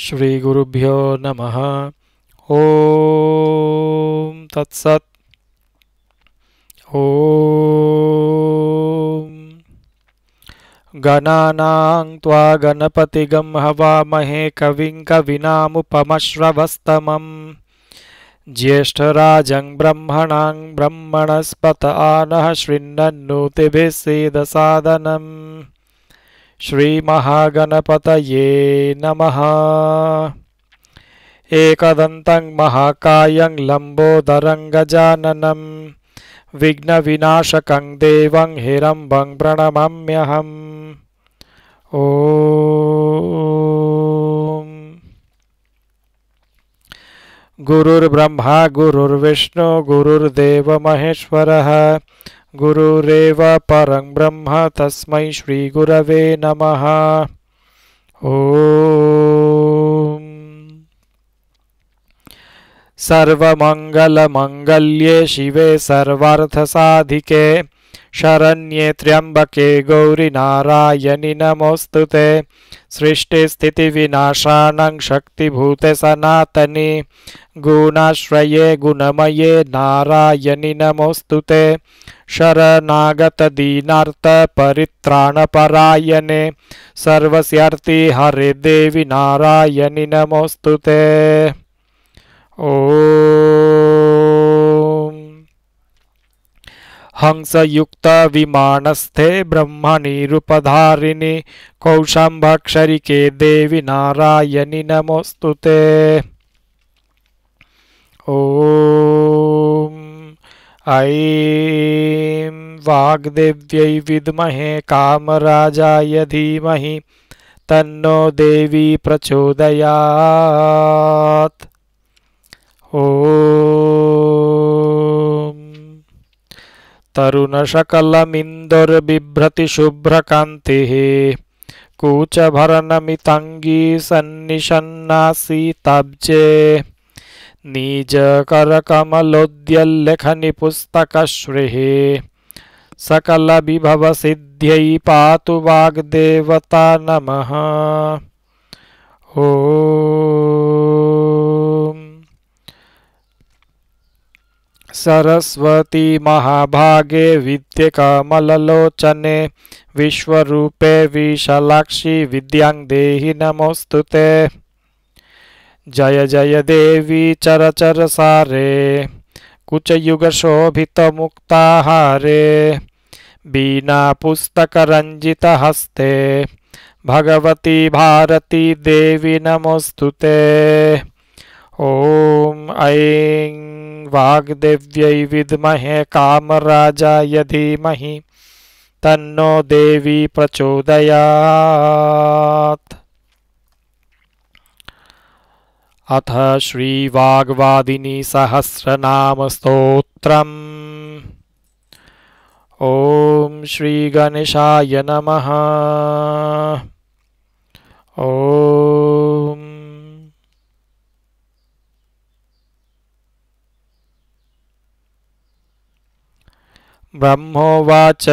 श्रीगुरुभ्यो नमः तत्सत् ॐ गणानां त्वा गणपतिगं हवामहे कविं कविनामुपमश्रवस्तमम् ज्येष्ठराजं ब्रह्मणां ब्रह्मणस्पत आनः श्रृन्नोतिभि सीदसादनम् श्रीमहागणपतये नमः एकदन्तं महाकायं लम्बोदरं गजाननं विघ्नविनाशकं देवं हिरम्बं प्रणमाम्यहम् ओ गुरुर्ब्रह्मा गुरुर्विष्णु गुरुर्देव महेश्वरः गुरुरेव परं ब्रह्म तस्मै श्रीगुरवे नमः ॐ सर्वमङ्गलमङ्गल्ये शिवे सर्वार्थसाधिके शरण्ये नारायणी नमोस्तुते सृष्टि स्थिति विनाशानं शक्ति भूते सनातनी गुणाश्रये गुणमये शरणागत दीनार्त परित्राण शरणागतदीनार्तपरित्राणपरायणे सर्वस्यार्ति हरे देवी नारायणी नमोस्तुते ओ हंसयुक्तविमानस्थे ब्रह्मनिरुपधारिणि कौशाम्भक्षरिके देवि देवी नारायणी ते ओम ऐं वाग्देव्यै विद्महे कामराजाय धीमहि तन्नो देवी प्रचोदयात् ओम तरुणशकलमिन्दुर्बिभ्रतिशुभ्रकान्तिः कूचभरणमितङ्गी सन्निषन्नासीताब्जे निजकरकमलोद्यल्लेखनिपुस्तकश्रीः सकलविभवसिद्ध्यै पातु वाग्देवता नमः ओ सरस्वती महाभागे विद्यकमललोचने विश्वरूपे विशालाक्षि विद्यां देहि नमोऽस्तु ते जय जय देवी मुक्ता हे बीना हस्ते भगवती भारती देवी नमोस्तुते ओम ऐं वाग्देव्यै कामराजा कामराजाय धीमहि तन्नो देवी प्रचोदयात् अथ श्रीवाग्वादिनी ओम श्री गणेशाय नमः ॐ ब्रह्मोवाच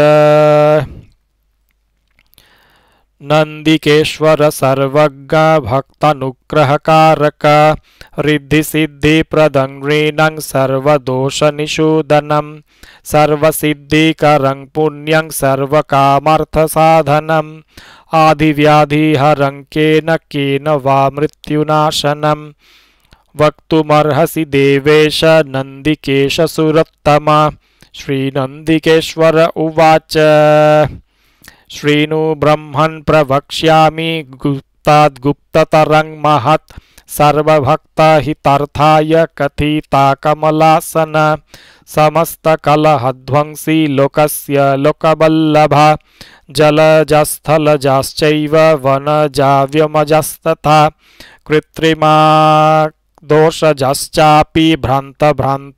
नन्दिकेश्वर सर्वज्ञ भक्तनुग्रहकारक रिद्धिसिद्धिप्रदं रीणं सर्वदोषनिषूदनं सर्वसिद्धिकरं पुण्यं सर्वकामर्थसाधनम् आदिव्याधिहरं केन केन वा मृत्युनाशनम् वक्तुमर्हसि देवेश नन्दिकेशसुरोत्तम श्रीनन्दिकेश्वर उवाच श्रीनु ब्रह्मन् प्रवक्ष्यामि महत् सर्वभक्तहितार्थाय कथिता कमलासन समस्तकलहध्वंसी लोकस्य लोकवल्लभ जलजस्थलजाश्चैव वनजाव्यमजस्तथा कृत्रिमा दोषजश्चापि भ्रान्तभ्रान्तिविनाशनम्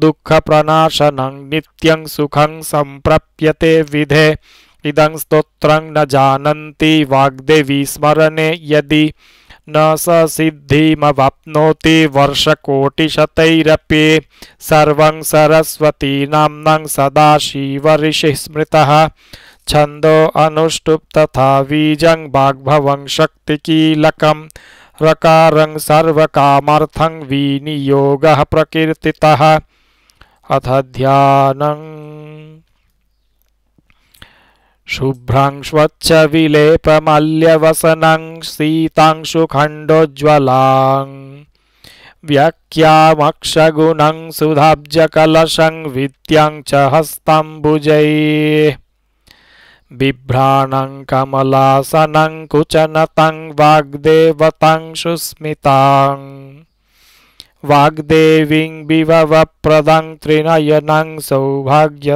दुख प्रनाशन नित्यं सुखं सम्प्राप्यते विधे इदं स्तोत्रं न जानती वाग्देवी स्मरने यदि न स सिद्धिमवाप्नोति वर्षकोटिशतैरपि सर्वं सरस्वतीनाम्नं सदाशिवऋषिः स्मृतः छंदो अनुष्टुप तथा बीजंग बाग्भव शक्ति की लकम रकारं सर्वकामर्थं विनियोगः प्रकीर्तितः अथ ध्यानम् शुभ्रं स्वच्छविलेपमल्यवसनं शीतांशुखण्डोज्ज्वलां व्यक्यामक्षगुणं सुधाब्जकलशं विद्यां च हस्तं भुजैः बिभ्राण कमलासनं कुचनतं वाग्देवतं सुस्मितां वाग्देवीं विभवप्रदं सौभाग्य सौभाग्यसम्पत्करे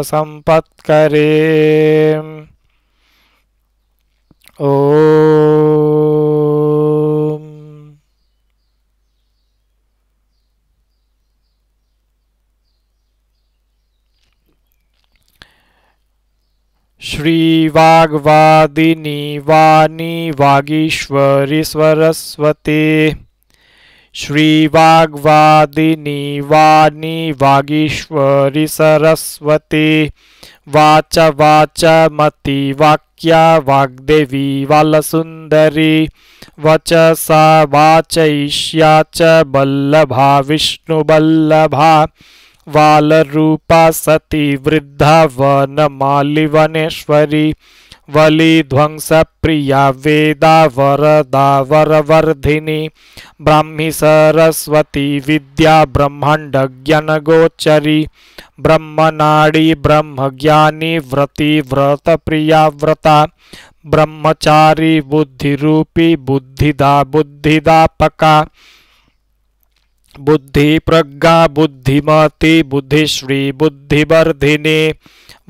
ओ श्री वाग्वादिनी वाणी वागीश्वरी सरस्वती श्री वाग्वादिनी वाणी वागीश्वरी सरस्वती वाच वाच मति वाक्या वाग्देवी वच वचसा वाचयिष्या च विष्णु बल्लभा रूपा सती वृद्धा वन ध्वंस प्रिया वेदा वरदा वरवर्धिनी ब्राह्मी सरस्वती विद्या ब्रह्माण्डज्ञनगोचरी ब्रह्मनाडी ब्रह्मज्ञानी व्रत प्रिया व्रता ब्रह्मचारी बुद्धि रूपी बुद्धिदा बुद्धिदापका बुद्धि प्रज्ञा बुद्धिमती बुद्धिश्री बुद्धिवर्धिने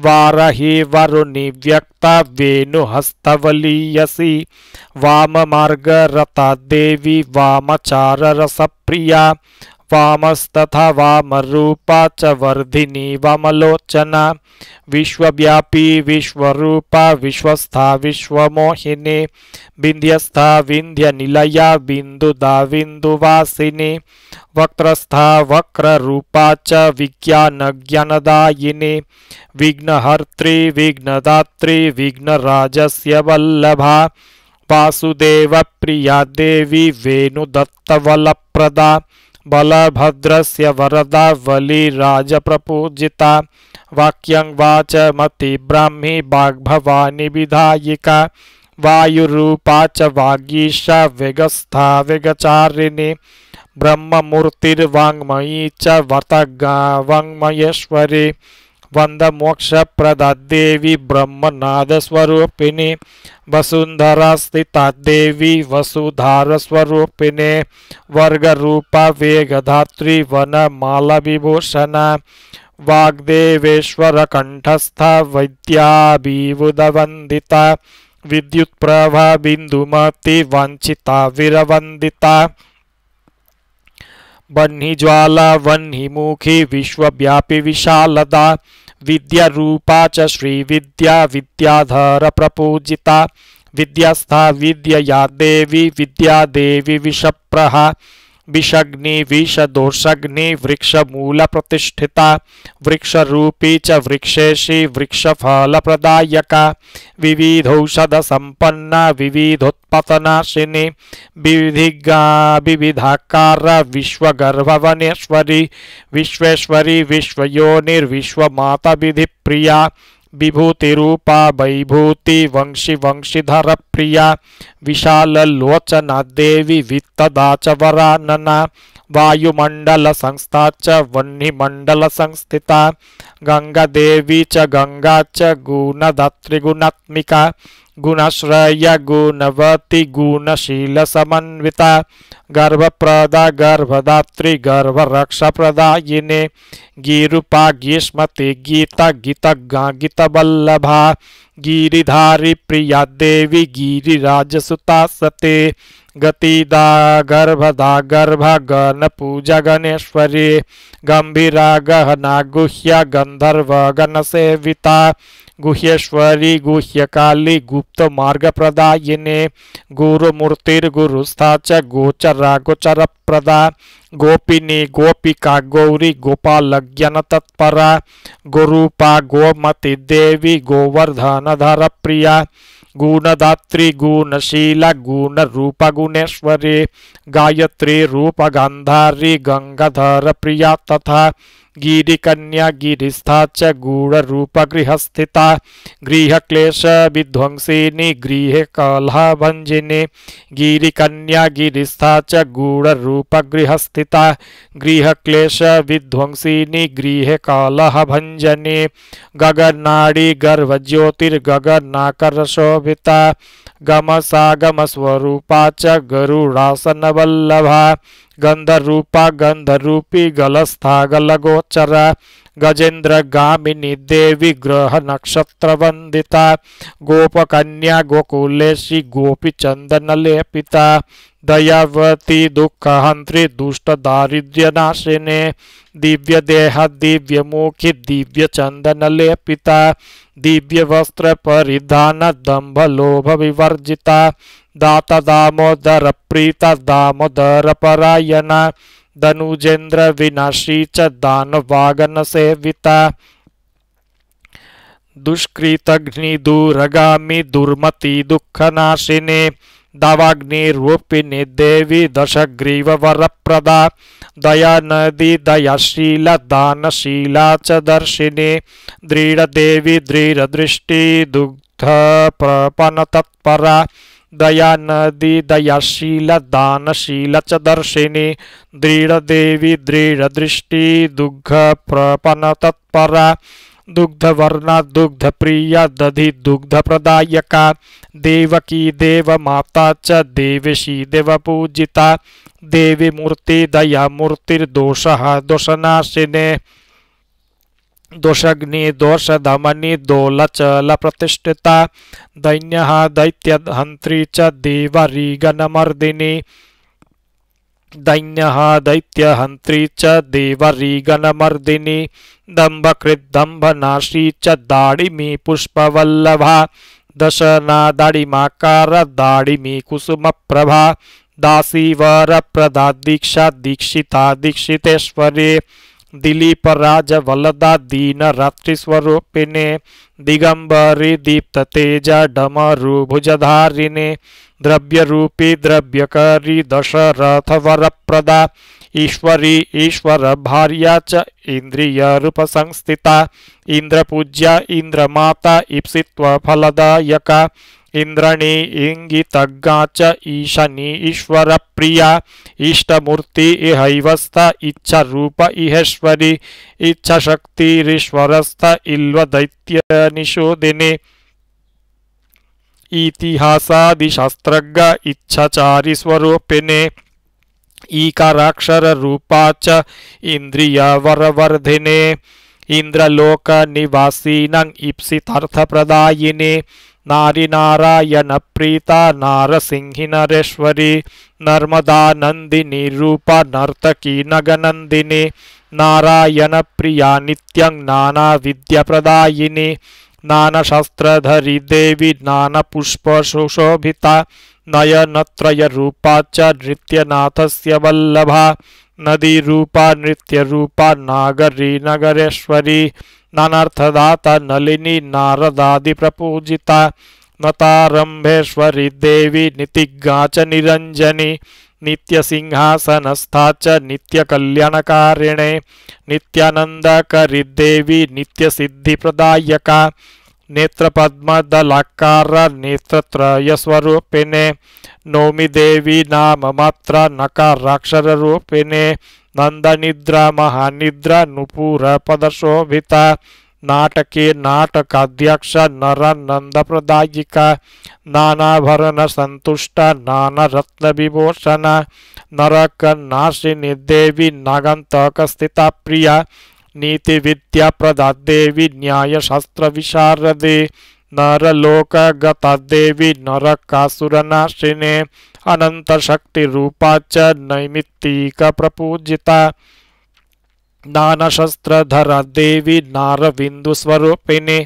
वारहि वरुणि व्यक्ता वेणुहस्तवलीयसी मार्गरता देवी प्रिया वामस्तथा वामरूपा च वर्धिनी वामलोचना विश्वव्यापी विश्वरूपा विश्वस्था विश्वमोहिनी विन्ध्यस्था विन्ध्यनिलया बिन्दुदा बिन्दुवासिनी वक्त्रस्था वक्ररूपा च ज्ञानदायिनी विघ्नहर्त्री विघ्नदात्री विघ्नराजस्य वल्लभा प्रिया देवी प्रदा बलभद्रस्य वरदा वाक्यंगवाच वाक्यङ्वाच ब्राह्मी वाग्भवानि विधायिका वायुरूपा च वागीशा विगस्था विगचारिणी ब्रह्ममूर्तिर्वाङ्मयी च वर्तगा वाङ्मयेश्वरी वंद मोक्ष प्रदादेवी ब्रह्मनाद स्वरूपिणी वसुंधरा स्थित देवी वसुधार स्वरूपिणे वर्ग रूपा वेगधात्री वन माला विभूषण वाग्देवेश्वर कंठस्थ वैद्याबीवुदवंदिता विद्युत्प्रभा बिन्दुमति बन्ही ज्वाला वह्निज्वाला मुखी विश्वव्यापी विशालदा विद्यारूपा ची विद्या विद्याधर प्रपूजिता विद्यास्था विद्यया देवी विद्या देवी विषप्रहा विषग्नि विषदोषग्नि वृक्ष मूल प्रतिष्ठिता वृक्ष रूपी च वृक्षेशी वृक्ष फल प्रदायका विविधौषध संपन्ना विविधोत्पतनाशिनी विविधिगा विविधाकार विश्वगर्भवनेश्वरी विश्वेश्वरी विश्वयोनिर्विश्वमाता विधि प्रिया विभूति रूपा वैभूति वंशी वंशीधर प्रिया विशाल लोचना देवी वित्तदा च वरानना वायुमंडल संस्था च वह्निमंडल संस्थिता गंगा देवी च गंगा च गुणदात्रिगुणात्मिका गुणश्रय गुणवती गुणशील समन्विता गर्भप्रदा गर्भदात्री प्रदायिने गिरूपा ग्रीष्मति गीता गीतज्ञा गीतवल्लभा गिरिधारी प्रिया देवी गिरिराजसुता सते गतिदा गर्भदा गर्भ गण पूजा गणेश्वरी गंभीरा गहना गुह्य गंधर्व गण सेविता गुह्यश्वरी गुह्यकाली गुप्त मार्ग प्रदायिने गोचर गोचर प्रदा गोपिनी गोपिका गौरी ज्ञान तत्परा गुरूपा गोमति देवी गोवर्धन धर प्रिया गुणदात्री गुणशीला गुण रूप गुणेश्वरी गायत्री रूप गंधारी गंगाधर प्रिया तथा गिरिकन्या गृह गूढ़रूपगृहस्थिता गृहक्लेशविध्वंसिनी गृहकलहभञ्जिनी गिरिकन्या गिरिस्थाच गूढ़रूपगृहस्थिता गृहक्लेशविध्वंसिनी गृहकलहभञ्जनी गगनाडी गर्भज्योतिर्गगनाकरशोभिता गमसागमस्वरूपा च गरुडासनवल्लभा गंधरूपा गंधरूपी गलस्था गलगोचर गजेंद्र गामिनी देवी ग्रह नक्षत्र वंदिता गोपकन्या गोकुलेशी गोपी चंदन लेपिता दयावती दुख हंत्री दुष्ट दारिद्र्य दिव्य देह दिव्य मुखी दिव्य चंदन लेपिता दिव्य वस्त्र परिधान दंभ लोभ विवर्जिता दात दामोदर प्रीत दामोदर परायण धनुजेंद्र विनाशी च दान वागन सेविता दुष्कृतघ्नि दूरगामी दुर्मति दुःखनाशिनी दवाग्निरूपिणि देवी दशग्रीववरप्रदा दया नदी दयाशीला दानशीला च दर्शिनी दृढदेवी दृढदृष्टि दुग्धप्रपणतत्परा दया नदी दयाशील दानशील च दर्शिनी दृढ़ देवी दृढ़ दृष्टि दुग्ध प्रपन तत्परा दुग्धवर्णा दुग्ध प्रिय दधि दुग्ध प्रदायका देवकी देव माता च देवशी देव पूजिता देवी मूर्ति दया मूर्तिर्दोष दोषनाशिने दोषनाशिने दोषाग्नि दोष धमनि दोलच लप्रतिष्ठिता दैन्य हंत्री च देवरीगणमर्दिनी दैन्य हंत्री च देवरीगणमर्दिनी दम्भकृद्दम्भनाशी च दाडिमी पुष्पवल्लभा दशना दाडिमाकार दाडिमी वर प्रदा दीक्षा दीक्षिता दीक्षितेश्वरी दिलीप राज वलदा दीन रात्रि स्वरूपिणे दिगंबरी दीप्त तेज डमरु भुजधारिणे द्रव्य रूपी द्रव्यकरी दशरथ वर प्रदा ईश्वरी ईश्वर भार्या च इंद्रिय रूप संस्थिता इंद्रपूज्या इंद्रमाता ईप्सित्व फलदायका इंद्रणी इंगितज्ञा च ईशनी ईश्वर प्रिया इष्टमूर्ति इहैवस्त इच्छा रूप इहेश्वरी इच्छा ऋश्वरस्थ इल्व दैत्य निषोदिनी इतिहासादिशास्त्रज्ञ इच्छाचारी स्वरूपिने ईकाराक्षर रूपा च इंद्रिया वरवर्धिने इंद्रलोक निवासीन ईप्सितार्थ प्रदायिनी नारी नारायण प्रीता नारसिंहि नरेश्वरी नर्मदा नंदिनी रूपा नर्तकी नगनंदिनी नारायण प्रिया नित्यं नाना विद्या प्रदायिनी नाना शस्त्रधरी देवी नाना पुष्प सुशोभिता नयनत्रय रूपा च नृत्यनाथस्य वल्लभा नदी रूपा नृत्य रूपा नागरी नगरेश्वरी नानार्थदाता नलिनी नारदादि प्रपूजिता नतारंभेश्वरी देवी नितिज्ञा च निरंजनी नित्य सिंहासनस्था च नित्य कल्याणकारिणे नित्यानंदकरी देवी नित्य सिद्धि प्रदायका नेत्रपद्मदलकार नेत्रत्रयस्वरूपिणे नौमि देवी रूपिणे नकाराक्षररूपिणे नन्दनिद्रा महानिद्रा नुपुरपदशोभिता नाटके नाटकाध्यक्ष नर नंद प्रदायिका नानाभरण नरनन्दप्रदायिका नानाभरणसन्तुष्टा नानारत्नविभूषण नरकन्नाशिनी देवी नागन्तकस्थिता प्रिया नीति विद्या नीतिविद्याप्रदाद्देवि न्यायशास्त्रविशारदे नरलोकगतदेवि नरकासुरनाशिने रूपा च प्रपूजिता ज्ञानशस्त्रधर देवी नारविन्दुस्वरूपिणे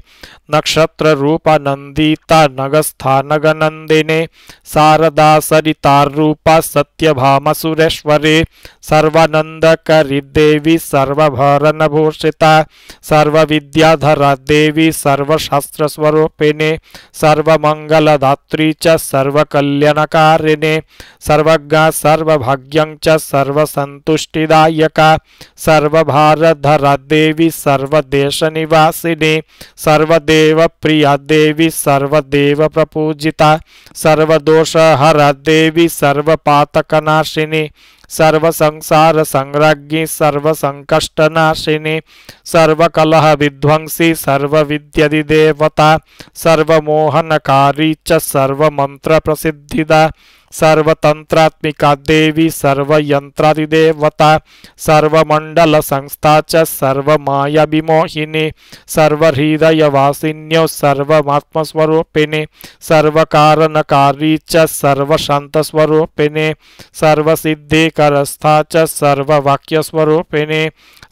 नक्षत्ररूपनन्दिता नगस्थानगनन्दिने शारदा सरितारूपा सत्यभामसुरेश्वरे सर्वानन्दकरि देवी सर्वभरणभूषिता सर्वविद्याधरा देवी सर्वशास्त्रस्वरूपिणे सर्वमङ्गलदात्री च सर्वकल्याणकारिणे सर्वज्ञा सर्वभाग्यं च सर्व भारधरदेवी सर्वदेश निवासी सर्वदेव प्रिया देवी सर्वदेव प्रपूजिता सर्वदोष हर देवी सर्वपातकनाशिनी सर्वसंसार संरज्ञी सर्वसंकष्टनाशिनी सर्वकलह विध्वंसी सर्वविद्यदिदेवता सर्वमोहनकारी च प्रसिद्धिदा सर्वतंत्रात्मिका देवी सर्वयंत्रादिदेवता सर्वमंडल संस्था च सर्वमाया विमोहिनी सर्वहृदयवासिन्यो सर्वमात्मस्वरूपिणी सर्वकारणकारी च सर्वशांतस्वरूपिणी सर्वसिद्धिकरस्था च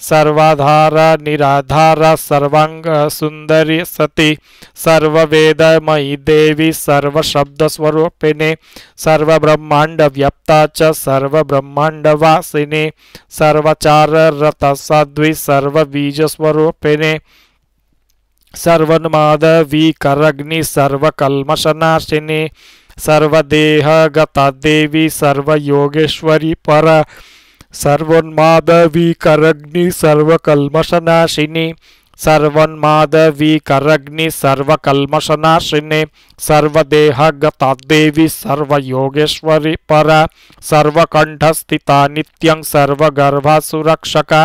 सर्वाधार निराधार सर्वांग सुंदरी सती सर्ववेदमयी देवी सर्वशब्दस्वरूपिणी सर्व सर्वब्रह्मांड व्याप्ता च सर्वब्रह्मांड वासिने सर्वचार रत सद्वि सर्वबीज स्वरूपिणे सर्वन्मादवी करग्नि सर्वकल्मशनाशिनी सर्वदेह गता देवी सर्वयोगेश्वरी पर सर्वोन्मादवी करग्नि सर्वकल्मशनाशिनी सर्वन्माधवी करग्नि सर्वकल्मषनाशिने सर्वदेहगतादेवी सर्वयोगेश्वरी परा सर्वकंठस्थिता नित्यं सर्वगर्भसुरक्षका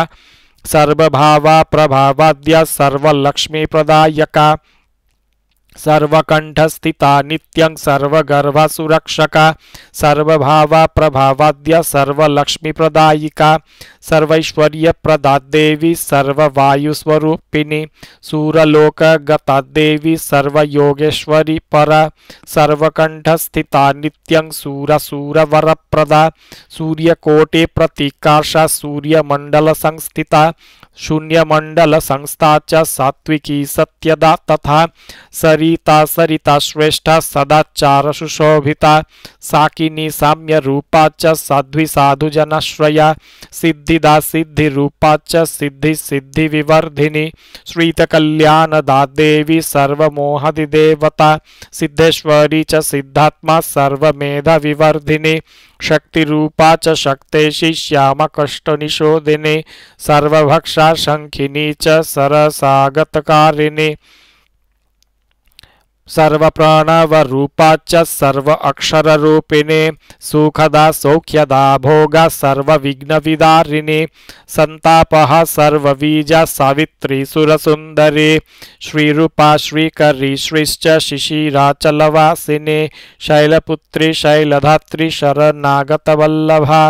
सर्वभावा प्रभावाद्या सर्वलक्ष्मी प्रदायका सर्वकण्ठस्थिता नित्यं सर्वगर्भसुरक्षका सर्वभावा प्रभावाद्य सर्वलक्ष्मीप्रदायिका सर्वैश्वर्यप्रदा देवी सर्ववायुस्वरूपिणी सूरलोकगता देवी सर्वयोगेश्वरी परा सर्वकण्ठस्थिता नित्यं सूरसूरवरप्रदा सूर्यकोटिप्रतिकार्षा सूर्यमण्डलसंस्थिता शून्यमण्डलसंस्था च सात्विकी सत्यदा तथा सरि सरिता सरिता श्रेष्ठा सदाचार सुशोभिता साकिनी साम्य रूपा च साध्वी साधुजनश्रया सिद्धिदा रूपा च सिद्धि सिद्धि विवर्धिनी श्रीतकल्याणदा देवी सर्वमोहदिदेवता सिद्धेश्वरी च सिद्धात्मा सर्वमेधा विवर्धिनी शक्तिरूपा च कष्ट श्यामकष्टनिशोधिनी सर्वभक्षा शंखिनी च सरसागतकारिणी सर्वप्राणवरूपाच्च सर्व अक्षररूपिणे सुखदा सौख्यदा भोग सर्वविघ्नविदारिणे सन्तापः सर्वबीजा सावित्री सुरसुन्दरी श्रीरूपा श्रीकरी श्रीश्च शिशिराचलवासिने शैलपुत्री शैलधात्री शरनागतवल्लभा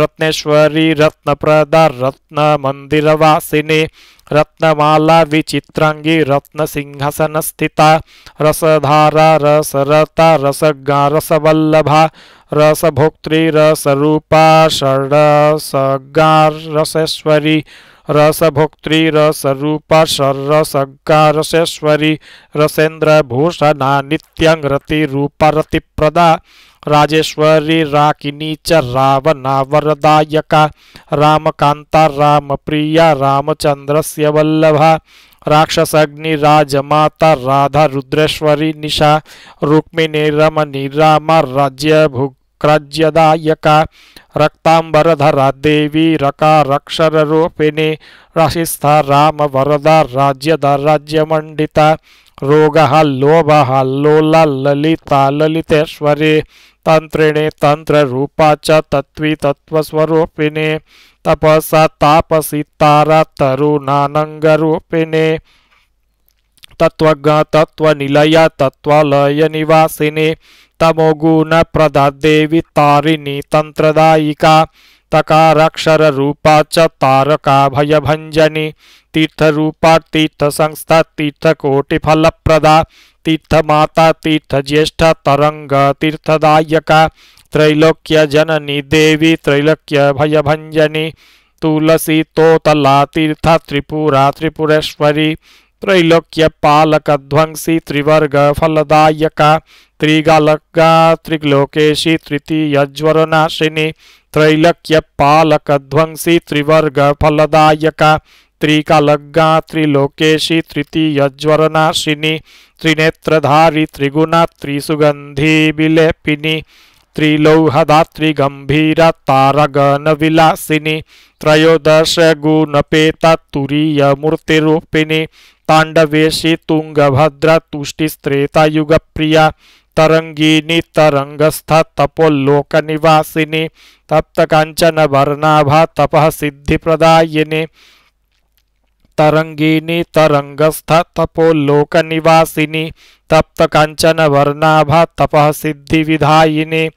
रत्नेश्वरी रत्नप्रदा रत्नमन्दिरवासिने रत्नमाला विचित्रांगी रत्न सिंहासन स्थिता रसधारा रसरता रसज्ञा रसवल्लभा रसभोक्त्री रसरूपा षडसज्ञा रसेश्वरी रसभोक्त्री रसरूपा षडसज्ञा रसेश्वरी रसेन्द्रभूषणा नित्यं रतिरूपा रतिप्रदा राजेश्वरी राकिनी च रावणावरदायका रामकान्ता रामप्रिया रामचन्द्रस्य वल्लभा राक्षसग्नि राजमाता राधा रुद्रेश्वरी निशा रुक्मिणी रमणी राम राज्य भुग ಕ್ರಾಜ್ಯದಾಯಕ ರಕ್ತಾಂಬರಧರ ದೇವಿ ರಕಾರಕ್ಷರ ರೂಪಿಣಿ ರಶಿಸ್ಥ ರಾಮ ವರದ ರಾಜ್ಯದ ರಾಜ್ಯ ಮಂಡಿತ ರೋಗ ಲೋಭ ಲೋಲ ಲಲಿತ ಲಲಿತೇಶ್ವರಿ ತಂತ್ರಿಣಿ ತಂತ್ರ ರೂಪ ಚ ತತ್ವಿ ತತ್ವಸ್ವರೂಪಿಣಿ ತಪಸ ತಾಪಸಿ ತಾರ ತರುಣಾನಂಗರೂಪಿಣಿ ತತ್ವಜ್ಞ ತತ್ವ ನಿಲಯ ತತ್ವಲಯ ನಿವಾಸಿನಿ तमोगुण प्रदा देवी तारिणी तंत्रदायिका तकाराक्षर रूपा च तारका भय भंजनी तीर्थ रूपा तीर्थ संस्था तीर्थ कोटि फल प्रदा तीर्थ माता तीर्थ ज्येष्ठ तरंग तीर्थदायका त्रैलोक्य जननी देवी त्रैलोक्य भय भंजनी तुलसी तोतला तीर्थ त्रिपुरा त्रिपुरेश्वरी त्रैलोक्य पालक ध्वंसी त्रिवर्ग फलदायक त्रिगालक त्रिलोकेशी तृतीयज्वरनाशिनी त्रैलक्य पालक ध्वंसी त्रिवर्ग फलदायक त्रिकालग्गा त्रिलोकेशी तृतीयज्वरनाशिनी त्रिनेत्रधारी त्रिगुणा त्रिसुगंधी विलेपिनी त्रिलौहदात्री गंभीरा तारगण विलासिनी त्रयोदश गुणपेता तुरीय मूर्तिरूपिणी तांडवेशी तुंगभद्र युग प्रिया तरंगिनी तरंगस्थ तपोलोक निवासिनी तप्त कांचन वर्णाभा तप सिद्धि प्रदायिनी तरंगिनी तरंगस्थ तपोलोक निवासिनी तप्त कांचन वर्णाभा तप सिद्धि विधायिनी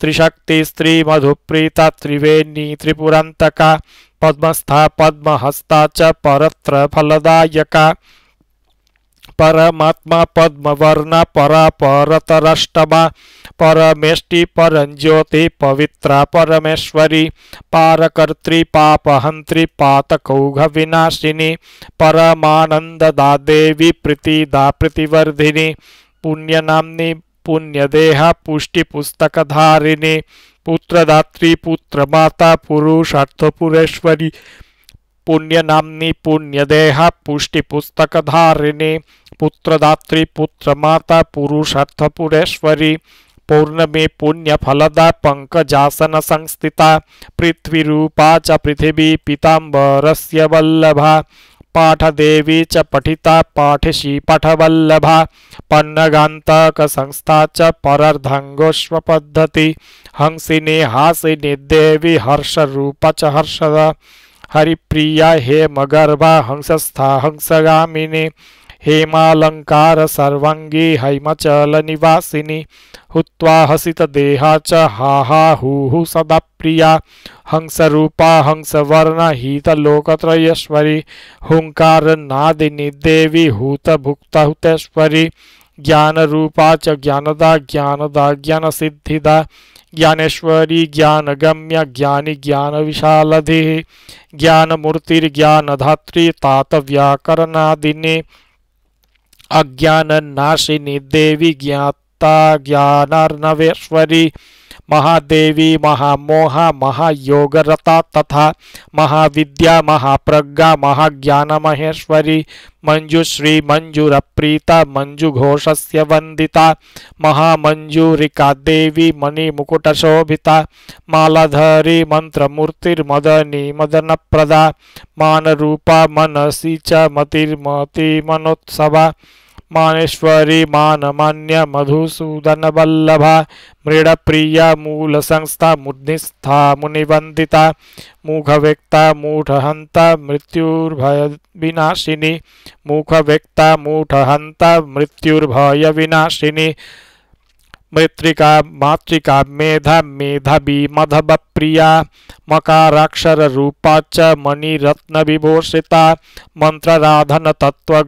त्रिशक्ति स्त्री मधुप्रीता त्रिवेणी त्रिपुरंतका पद्मस्था पद्महस्ता च परत्र फलदायका परमात्मा पद्मवर्ण परा परतरष्टमा परमेष्टि परंज्योति पवित्रा परमेश्वरी पारकर्त्री पातकौघ विनाशिनी परमानंददा देवी प्रीतिदा प्रीतिवर्धिनी पुण्यनाम्नी पुण्यदेह पुष्टिपुस्तकधारिणी पुत्रदात्री पुत्रमाता पुरुषार्थपुरेश्वरी पुण्यनाम्नी पुण्यदेह पुष्टिपुस्तकधारिणी पुत्रदात्री पुत्रमाता पुरुषार्थपुरेश्वरी पौर्णमे पुण्यफलदा पंकजासन संस्थिता पृथ्वीरूपा च पृथिवी पीताम्बरस्य वल्लभा पाठदेवी च पठिता पाठिषी पठवल्लभा संस्था च पद्धति हंसिनी हासिनी देवी रूप च हर्षद हरिप्रिया हे मगर्भा हंसस्था हंसगामिनी हेमालंकार सर्वंगी हैमचल निवासिनी हुत्वा हसित देहा च हाहा हूहु सदा प्रिया हंस रूपा हंस वर्ण हीत लोकत्रयेश्वरी हुंकार नादिनी देवी हूत भुक्त हुतेश्वरी ज्ञान रूपा च ज्ञानदा ज्ञानदा ज्ञान सिद्धिदा ज्ञानेश्वरी गम्य ज्ञानी धात्री तात व्याकरणादिनी अज्ञान नाशिनी देवी ज्ञाता ज्ञानर्नवेश्वरी महादेवी महामोह महायोगरता तथा महाविद्या महाप्रज्ञा महाज्ञान महेश्वरी मंजुश्री मंजुरप्रीता मंजुघोष से वंदिता महामंजूरिका देवी मणिमुकुटशोभिता मालाधरी मंत्रमूर्तिर्मदनी मदन प्रदा मानरूपा मनसी च मतिर्मति मनोत्सवा मानेश्वरी मानमान्य मधुसूदन वल्लभा प्रिय मूल संस्था मुनिस्था मुनिवंदिता मूखव्यक्ता मूठहंता मृत्युर्भय विनाशिनी मूठ मूठहंता मृत्युर्भय विनाशिनी मैत्रिका मातृका मेधा मेधावी मधव प्रिया मकाराक्षर रूपा च मणिरत्न विभूषिता मंत्रराधन तत्व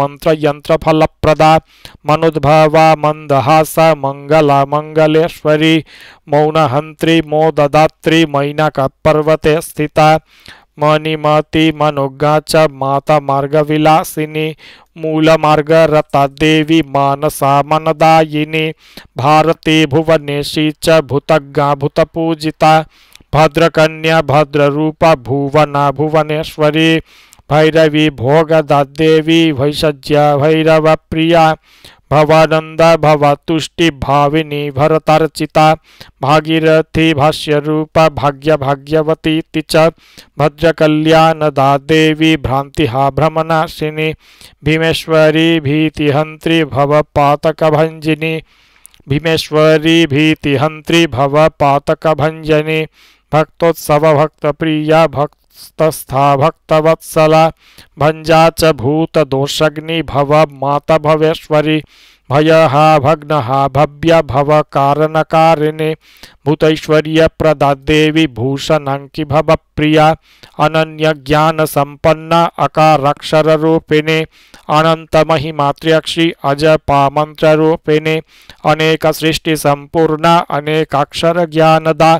मंत्र यंत्र फल प्रदा मनुद्भवा मंदहास मंगला मंगलेश्वरी मौनहंत्री मोददात्री मैनक पर्वते स्थिता मणिमती मार्ग विलासिनी मूल मार्ग रता देवी मानसा मनदायिनी भारती भुवनेशी च भूतज्ञा भूतपूजिता भद्रकन्या भद्ररूप भुवना भुवनेश्वरी भैरवी भोगदा देवी भैषज्य भैरव प्रिया भवानंदा भवतुष्टि भाविनी भरतर्चिता भागीरथी भाष्य रूप भाग्य भाग्यवती च भद्रकल्याणदा देवी भ्रांतिहा भ्रमनाशिनी भीमेश्वरी भीतिहंत्री भव भंजिनी भीमेश्वरी भीतिहंत्री भव भंजनी भक्तोत्सव भक्त प्रिया भक्त तस्था भक्तवत्सला भंजा च भूत दोषग्नि भव भवेश्वरी भय हा भग्न हा भव्य भव कारण कारिणे भूतैश्वर्य प्रदा देवी भूषणांकी भव प्रिया अनन्य ज्ञान संपन्ना अकारक्षर रूपिणी अनंत महिमात्र्यक्षी अज पामंत्र रूपिणी अनेक सृष्टि संपूर्ण अनेकाक्षर ज्ञानदा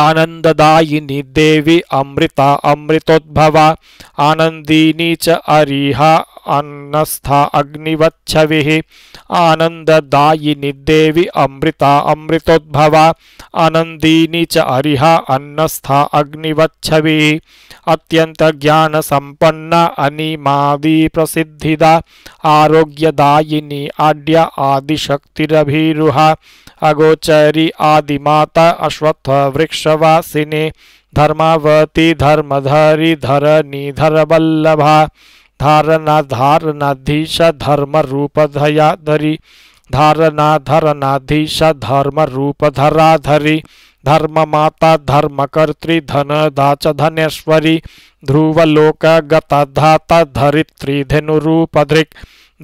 आनन्ददायिनी देवी अमृता अमृतोद्भवा आनंदीनी च अरिहा अन्नस्था अग्निवच्छवि आनंददायिनी देवी अमृता अमृतोद्भवा आनंदीनी च अरिहा अन्नस्था संपन्ना अत्यन्तज्ञानसम्पन्ना प्रसिद्धिदा आरोग्यदायिनी आड्य आदिशक्तिरभिरुहा अगोचरी आदिमाता अश्वत्थ वृक्षवासिनी धर्मावती धर्मधरी धरणी धरवल्लभा धारणा धारणाधीश धर्म रूप धयाधरी धारणा धरणाधीश धर्म रूप धराधरी धर्म माता धर्म धन दाच धनेश्वरी ध्रुवलोक गता धाता धरित्री धेनुरूप धृक्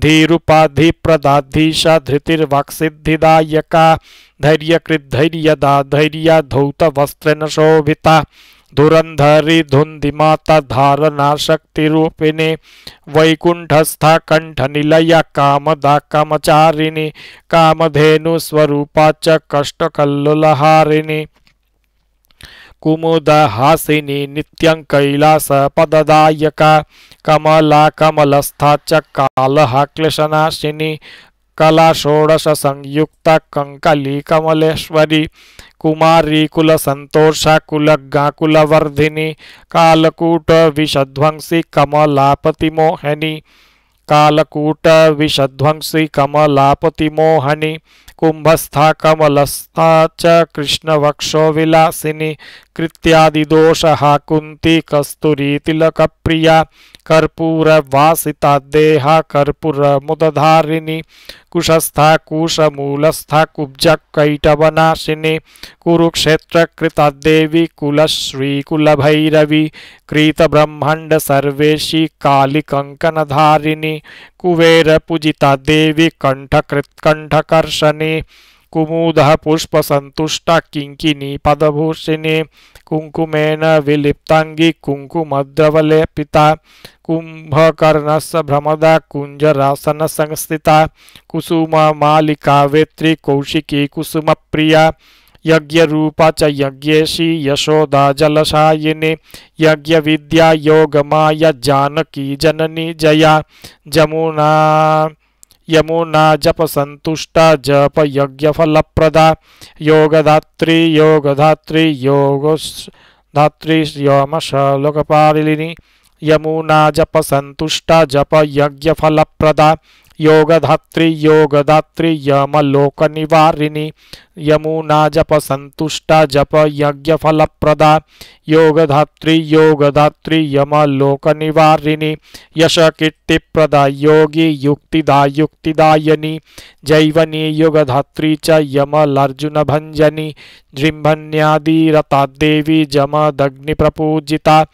धीरुपाधि प्रदाधीश धृतिर्वाक्सिद्धिदायका धैर्यकृद्धैर्यदा धैर्य धौत वस्त्रेण शोभिता धुरंधरी धुंधिमाता धारणा शक्ति रूपिणी वैकुंठस्था कंठ निलया कामदा कामचारिणी कामधेनु स्वरूपा च कष्ट कुमुद हासिनी नित्यं पददायका कमला कमलस्था च कालः क्लेशनाशिनी कला षोडश संयुक्त कंकली कमलेश्वरी कुमारी कुल संतोष कुल गाकुल कालकूट विषध्वंसी कमलापति मोहिनी कालकूट विषध्वंसी कमलापति मोहनी कुंभस्था कमलस्था च कृष्णवक्षो विलासिनी कृत्यादिदोष कुंती कस्तूरी तिलक प्रिया कर्पूर वासीता देह कर्पूर मुदधारिणी कुशस्था कुशमूलस्था कुब्ज कैटवनाशिनी कुरुक्षेत्र कृता देवी कुलश्री कुलभैरवी कृत सर्वेशी काली कंकनधारिणी कुबेर पूजिता देवी कंठकृत कंठकर्षणी कुमुदः पुष्पसन्तुष्टा किङ्किनी पदभूषिणी कुङ्कुमेन विलिप्ताङ्गी कुङ्कुमद्रवलेपिता कुम्भकर्णस्य भ्रमदा कुञ्जरासनसंस्थिता कुसुममालिका वेत्री कौशिकी कुसुमप्रिया यज्ञरूपा च यज्ञेशी यशोदा जलशायिनी यज्ञविद्या योगमाया जानकी जननी जया जमुना यमुना जप संतुष्टा जप यज्ञ फल प्रदा योगधात्री योगधात्री योग धात्री यम यमुना जप संतुष्टा जप यज्ञ फल प्रदा योगधात्री योगधात्री यम लोक निवारिणी यमुना जप संतुष्टा जप यज्ञ फल प्रदा योगधात्री योगधात्री यम लोक निवारिणी यश कीर्ति प्रदा योगी युक्तिदा युक्तिदायनी जैवनी युगधात्री च लर्जुन भंजनी जृंभन्यादिरता देवी दग्नि प्रपूजिता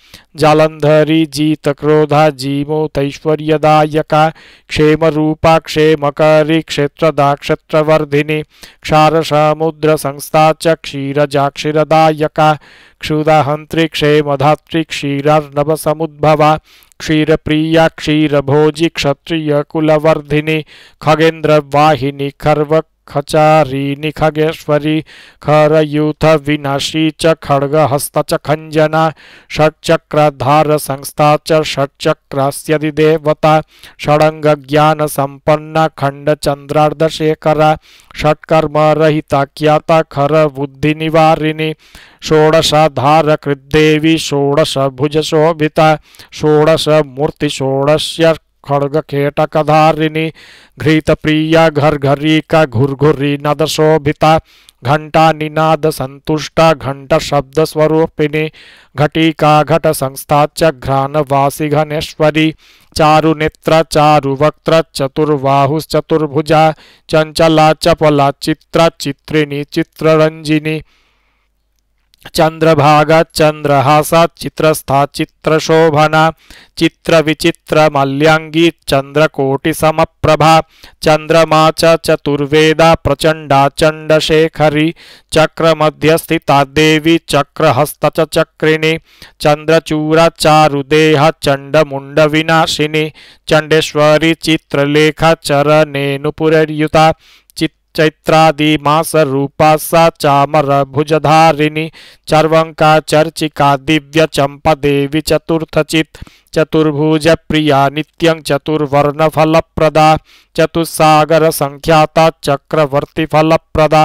जालंधरी जीत क्रोध जीमूतैश्वर्यदायका क्षेम रूपा क्षेमकारी क्षेत्रदा क्षेत्रवर्धिनी क्षारसा समुद्र संस्था च क्षीरजाक्षीरदायक क्षुदहन्त्रि क्षेमधात्रि क्षीरार्णवसमुद्भव क्षीरप्रिया क्षीरभोजी क्षत्रियकुलवर्धिनि खगेन्द्रवाहिनी खर्व खचारिणी खगेश्वरी खरयूथ विनाशी च खड़ग हस्त खंजना षट्चक्रधार संस्था च षट्चक्रस्यदि देवता षडङ्गज्ञानसम्पन्ना खण्डचन्द्रार्धशेखरा षट्कर्मरहिताख्याता षोड़शाधार षोडशाधारकृद्देवी षोडशभुजशोभिता षोडशमूर्तिषोडश्य का घृतप्रिया घुरी नद नदशोभिता घंटा निनाद संतुष्टा घंट शब्द स्वरूपिणी घटिका घट संस्था च वासी घनेश्वरी चारु नेत्र चारु वक्त चतुर्वाहु चतुर्भुजा चंचला चपला चित्र चित्रिणी चित्ररंजिनी चंद्रभाग चंद्रहास चित्रस्था चित्रशोभना चित्र विचित्र मल्यांगी चंद्रकोटि समप्रभा चंद्रमा चतुर्वेदा प्रचंडा चंडशेखरी चक्र मध्यस्थिता देवी चक्रहस्त चक्रिणी चंद्रचूरा चारुदेह चंड मुंड विनाशिनी चंडेश्वरी चित्रलेखा चरणेनुपुरयुता चित्र चैत्रादिमासरूपा सा भुजधारिणी चर्वंका चर्चिका दिव्यचम्पदेवी चतुर्भुज प्रिया नित्यं चक्रवर्ती फल प्रदा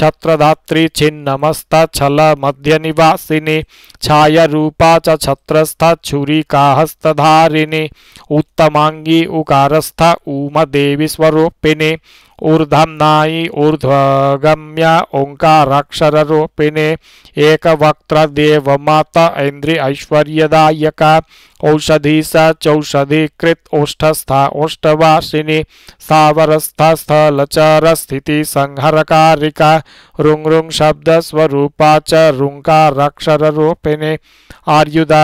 छत्रधात्री छिन्नमस्ता छलमध्यनिवासिनी रूपा च छत्रस्था का हस्तधारिणी उत्तमाङ्गी उकारस्था देवी स्वरूपिणी ऊर्धम्नायि ऊर्ध्वगम्य ओङ्काराक्षररूपिणे एकवक्त्रदेवमात इंद्रिय ऐश्वर्यदायक औषधि स चौषधि कृत ओष्ठस्थ ओष्ठवासिनी सावरस्था स्थलचर स्थिति संहरकारिका रुंग रुंग शब्द स्वरूपा च रुंकाराक्षर रूपिणी आर्युदा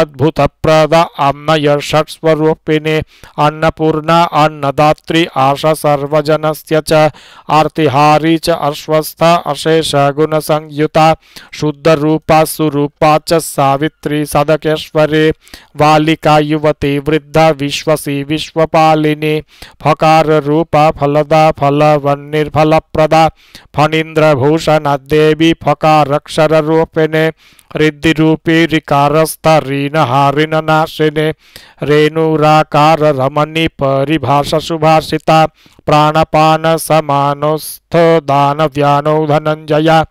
अद्भुत प्रद अन्नय षट्स्वरूपिणी अन्नपूर्ण अन्नदात्री आश सर्वजन से आर्तिहारी च अश्वस्थ अशेष गुण संयुता शुद्ध रूपा सुरूपा च सावित्री सदकेश्वरी बालिका युवती वृद्धा विश्वसी विश्वपालिनी फकार रूपा फलदा फल निर्फल प्रदा फणींद्र भूषण देवी अक्षर रूपिणे रिद्धि रूपी ऋकारस्थ ऋण हारिण नाशिने रेणुराकार रमणी परिभाष सुभाषिता प्राणपान समानोस्थ दान व्यानो धनंजया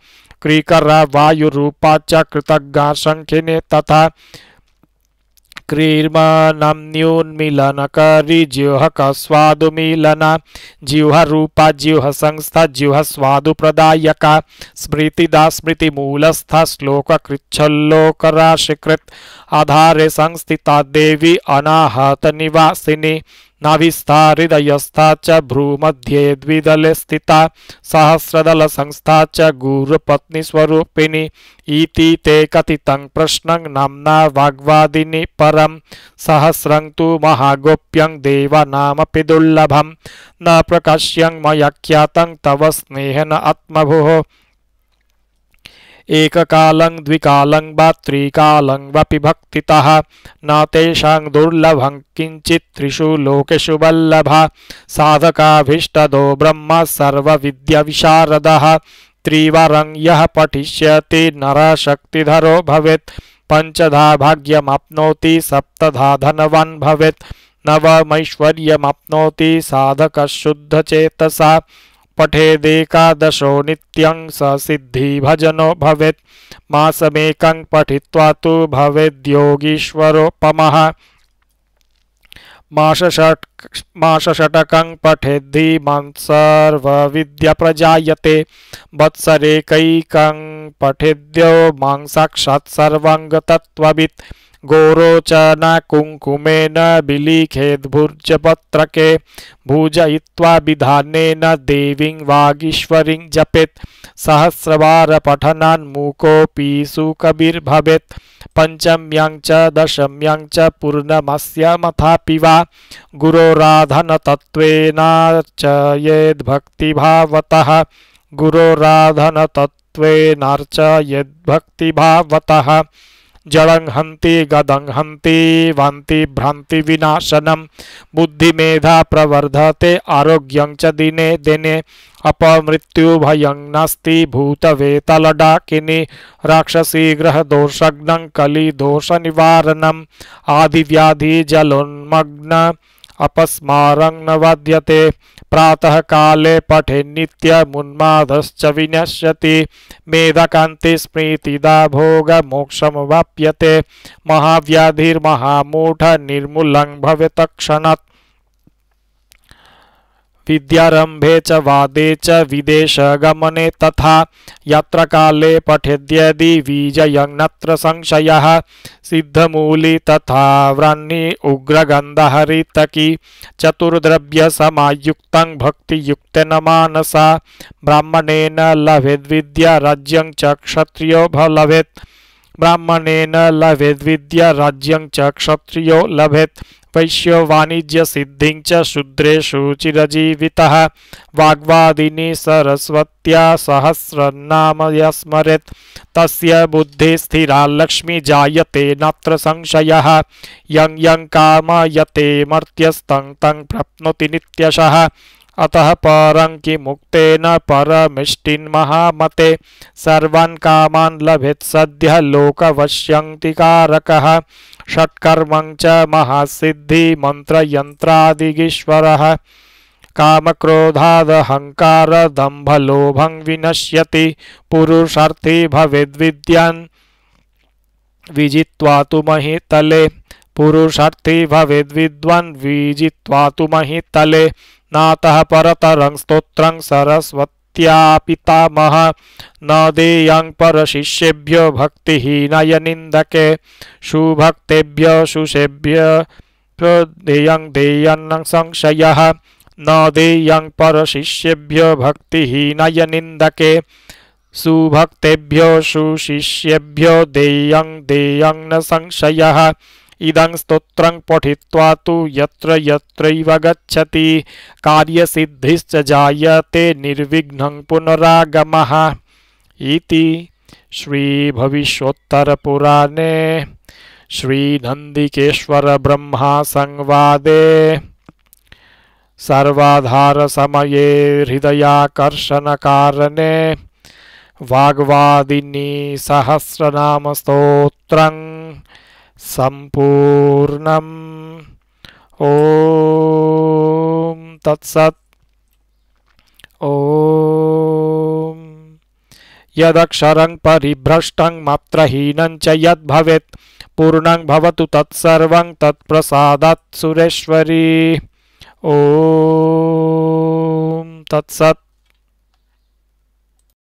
क्रीकर वायुरूपा च कृतज्ञा शंखिने तथा क्रीर्मानं न्यून्मिलनकरी जिह्वकस्वादुमिलना जिह्वरूपा जिह्वसंस्था जिह्वस्वादुप्रदायका स्मृतिदा स्मृतिमूलस्था श्लोककृच्छल्लोकराशिकृत् आधारे संस्थिता देवी निवासिनी नाभिस्था च भ्रूमध्ये द्विदले स्थिता संस्था च गुरुपत्नीस्वरूपिणी इति ते कथितं प्रश्नं नामना वाग्वादिनि परम सहस्रं तु महागोप्यं देवानामपि दुर्लभं न प्रकाश्यं मया तव स्नेहन आत्मभुः एककालं द्विकालं वा त्रिकालं वा पिभक्तितः न तेषां दुर्लभं किञ्चित् त्रिषु लोकेषु वल्लभा साधकाभीष्टदो ब्रह्म सर्वविद्याविशारदः त्रिवारं यः पठिष्यति नरशक्तिधरो भवेत् पञ्चधा भाग्यमाप्नोति सप्तधा धनवान् भवेत् नवमैश्वर्यमाप्नोति साधकशुद्धचेतसा पठेदेकादशो नित्यं स सिद्धिभजनो भवेत् मासमेकं पठित्वा तु भवेद्योगीश्वरोपमः माषषटकं पठेद्धि सर्वविद्या प्रजायते वत्सरेकैकं पठेद्यो मां साक्षात् सर्वाङ्गतत्त्ववित् गोरोचन कुङ्कुमेन बिलिखेद्भुर्जपत्रके भूजयित्वा विधानेन देवीं वागीश्वरीं जपेत् सहस्रवारपठनान्मूकोऽपि सुकविर्भवेत् पञ्चम्यां च दशम्यां च पूर्णमस्य मथापि वा गुरोराधनतत्त्वेनार्चयेद्भक्तिभावतः गुरोराधनतत्त्वेनार्चयेद्भक्तिभावतः जड़ंग हंति गदंग हंति वांति भ्रांति विनाशनम बुद्धि मेधा प्रवर्धते आरोग्यं च दिने दिने अपमृत्यु भयं नास्ति भूतवेतलडाकिनी राक्षसी आदि व्याधि आदिव्याधिजलोन्मग्न अपस्मारं न वद्यते प्रातः काले पठे नित्यमुन्मादश्च विनश्यति मेधकान्ति स्मृतिदा महाव्याधिर्महामूढ निर्मूलं भवेत् क्षणात् विद्यारंभे च वादे च गमने तथा काले पठेद्यदि विजयं नत्र संशयः सिद्धमूली तथा व्रह्णी उग्रगन्धहरितकी चतुर्द्रव्यसमायुक्तं भक्तियुक्तेन मानसा ब्राह्मणेन लभेद्विद्या राज्यं च क्षत्रियो लभेत् ब्राह्मणेन लभेद्विद्या राज्यं च क्षत्रियो लभेत् वैश्यो वाणिज्यसिद्धिञ्च शूद्रेशु चिरजीवितः वाग्वादिनी सरस्वत्या सहस्रन्नाम यस्मरेत् तस्य बुद्धिस्थिरा लक्ष्मी जायते नत्र संशय यंग यं कामयते मर्त्यस्तं तं प्राप्नोति अतः परं किमुक्तेन परमिष्टिन्महामते सर्वान् कामान् लभेत् सद्यः लोकवश्यन्तिकारकः षट्कर्मं च महासिद्धिमन्त्रयन्त्रादिगीश्वरः कामक्रोधादहङ्कारदम्भलोभं विनश्यति पुरुषार्थी भवेद्विद्यान् विजित्वा तु महितले पुरुषार्थी भवेद्विद्वान् विजित्वा तु महितले नातः परतरं स्तोत्रं सरस्वत्यापितामह न देयं परशिष्येभ्य भक्तिहीनयनिन्दके सुभक्तेभ्य शुषेभ्य देयं देयं संशयः न देयं परशिष्येभ्य भक्तिहीनयनिन्दके सुभक्तेभ्यो सुशिष्येभ्यो देयं देयं संशयः इदं स्तोत्रं पठित्वा तु यत्र यत्रैव गच्छति कार्यसिद्धिश्च जायते निर्विघ्नं पुनरागमः इति श्रीभविष्योत्तरपुराणे श्रीनन्दिकेश्वरब्रह्मासंवादे सर्वाधारसमये हृदयाकर्षणकारणे वाग्वादिनी सहस्रनामस्तोत्रम् सम्पूर्णम् ॐ तत्सत् ॐ यदक्षरं परिभ्रष्टङ्मात्रहीनञ्च यद्भवेत् पूर्णं भवतु तत्सर्वं सुरेश्वरी ॐ तत्सत्